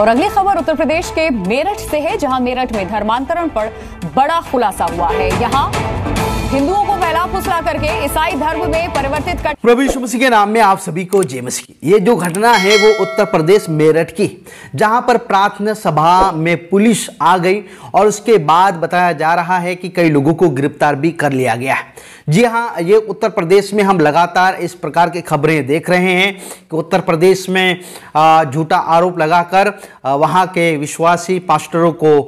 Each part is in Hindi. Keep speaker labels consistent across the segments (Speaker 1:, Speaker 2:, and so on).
Speaker 1: और अगली खबर उत्तर प्रदेश के मेरठ से है जहां मेरठ में धर्मांतरण पर बड़ा खुलासा हुआ है यहां हिंदुओं को फैला फुसला करके ईसाई धर्म में परिवर्तित कर प्रभु यीशु मसीह के नाम में आप सभी को जय मसीह ये जो घटना है वो उत्तर प्रदेश मेरठ की जहां पर प्रार्थना सभा में पुलिस आ गई और उसके बाद बताया जा रहा है कि कई लोगों को गिरफ्तार भी कर लिया गया है जी हाँ ये उत्तर प्रदेश में हम लगातार इस प्रकार की खबरें देख रहे हैं कि उत्तर प्रदेश में झूठा आरोप लगाकर वहाँ के विश्वासी पास्टरों को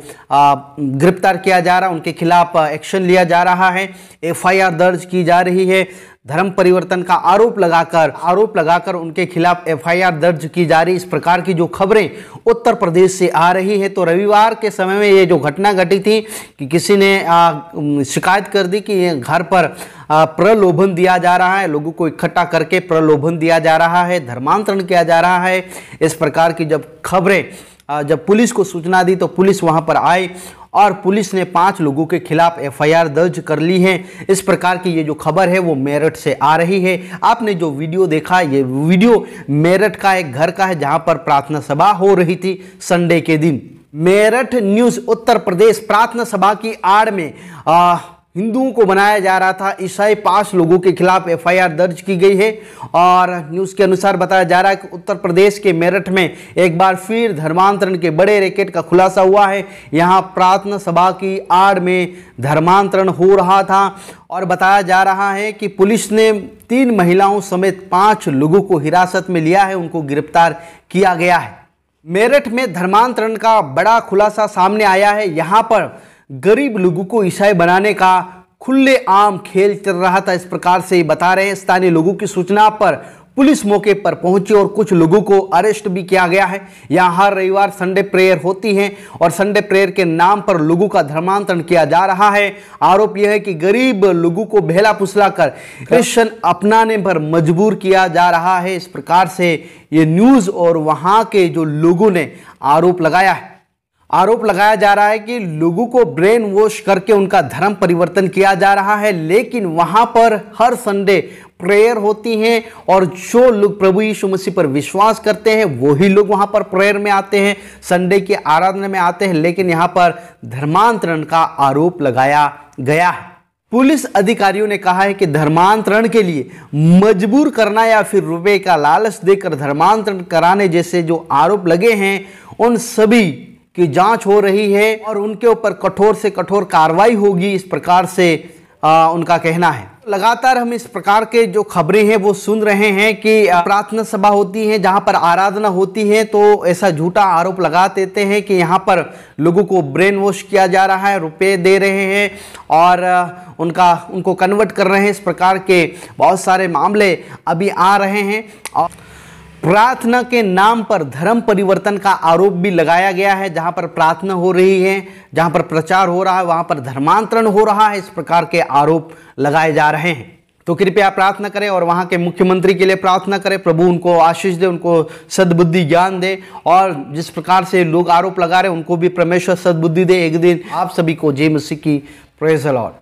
Speaker 1: गिरफ्तार किया जा रहा है उनके खिलाफ एक्शन लिया जा रहा है एफआईआर दर्ज की जा रही है धर्म परिवर्तन का आरोप लगाकर आरोप लगाकर उनके खिलाफ एफआईआर दर्ज की जा रही इस प्रकार की जो खबरें उत्तर प्रदेश से आ रही है तो रविवार के समय में ये जो घटना घटी थी कि किसी ने शिकायत कर दी कि घर पर प्रलोभन दिया जा रहा है लोगों को इकट्ठा करके प्रलोभन दिया जा रहा है धर्मांतरण किया जा रहा है इस प्रकार की जब खबरें जब पुलिस को सूचना दी तो पुलिस वहां पर आए और पुलिस ने पांच लोगों के खिलाफ एफआईआर दर्ज कर ली है इस प्रकार की ये जो खबर है वो मेरठ से आ रही है आपने जो वीडियो देखा ये वीडियो मेरठ का एक घर का है जहां पर प्रार्थना सभा हो रही थी संडे के दिन मेरठ न्यूज़ उत्तर प्रदेश प्रार्थना सभा की आड़ में आ, हिंदुओं को बनाया जा रहा था ईसाई पास लोगों के खिलाफ एफआईआर दर्ज की गई है और न्यूज़ के अनुसार बताया जा रहा है कि उत्तर प्रदेश के मेरठ में एक बार फिर धर्मांतरण के बड़े रैकेट का खुलासा हुआ है यहाँ प्रार्थना सभा की आड़ में धर्मांतरण हो रहा था और बताया जा रहा है कि पुलिस ने तीन महिलाओं समेत पाँच लोगों को हिरासत में लिया है उनको गिरफ्तार किया गया है मेरठ में धर्मांतरण का बड़ा खुलासा सामने आया है यहाँ पर गरीब लोगों को ईसाई बनाने का खुले आम खेल चल रहा था इस प्रकार से बता रहे हैं स्थानीय लोगों की सूचना पर पुलिस मौके पर पहुंची और कुछ लोगों को अरेस्ट भी किया गया है यहाँ हर रविवार संडे प्रेयर होती है और संडे प्रेयर के नाम पर लोगों का धर्मांतरण किया जा रहा है आरोप यह है कि गरीब लोगों को भेला फुसला कर क्रिश्चन अपनाने पर मजबूर किया जा रहा है इस प्रकार से ये न्यूज़ और वहाँ के जो लोगों ने आरोप लगाया है आरोप लगाया जा रहा है कि लोगों को ब्रेन वॉश करके उनका धर्म परिवर्तन किया जा रहा है लेकिन वहां पर हर संडे प्रेयर होती हैं और जो लोग प्रभु यीशु मसीह पर विश्वास करते हैं वही लोग वहां पर प्रेयर में आते हैं संडे की आराधना में आते हैं लेकिन यहां पर धर्मांतरण का आरोप लगाया गया है पुलिस अधिकारियों ने कहा है कि धर्मांतरण के लिए मजबूर करना या फिर रुपए का लालच देकर धर्मांतरण कराने जैसे जो आरोप लगे हैं उन सभी की जांच हो रही है और उनके ऊपर कठोर से कठोर कार्रवाई होगी इस प्रकार से आ, उनका कहना है लगातार हम इस प्रकार के जो खबरें हैं वो सुन रहे हैं कि प्रार्थना सभा होती है जहां पर आराधना होती है तो ऐसा झूठा आरोप लगा देते हैं कि यहां पर लोगों को ब्रेन वॉश किया जा रहा है रुपए दे रहे हैं और उनका उनको कन्वर्ट कर रहे हैं इस प्रकार के बहुत सारे मामले अभी आ रहे हैं और प्रार्थना के नाम पर धर्म परिवर्तन का आरोप भी लगाया गया है जहां पर प्रार्थना हो रही है जहां पर प्रचार हो रहा है वहां पर धर्मांतरण हो रहा है इस प्रकार के आरोप लगाए जा रहे हैं तो कृपया प्रार्थना करें और वहाँ के मुख्यमंत्री के लिए प्रार्थना करें प्रभु उनको आशीष दे उनको सद्बुद्धि ज्ञान दे और जिस प्रकार से लोग आरोप लगा रहे उनको भी परमेश्वर सद्बुद्धि दे एक दिन आप सभी को जय मसीह की प्रेज लॉर्ड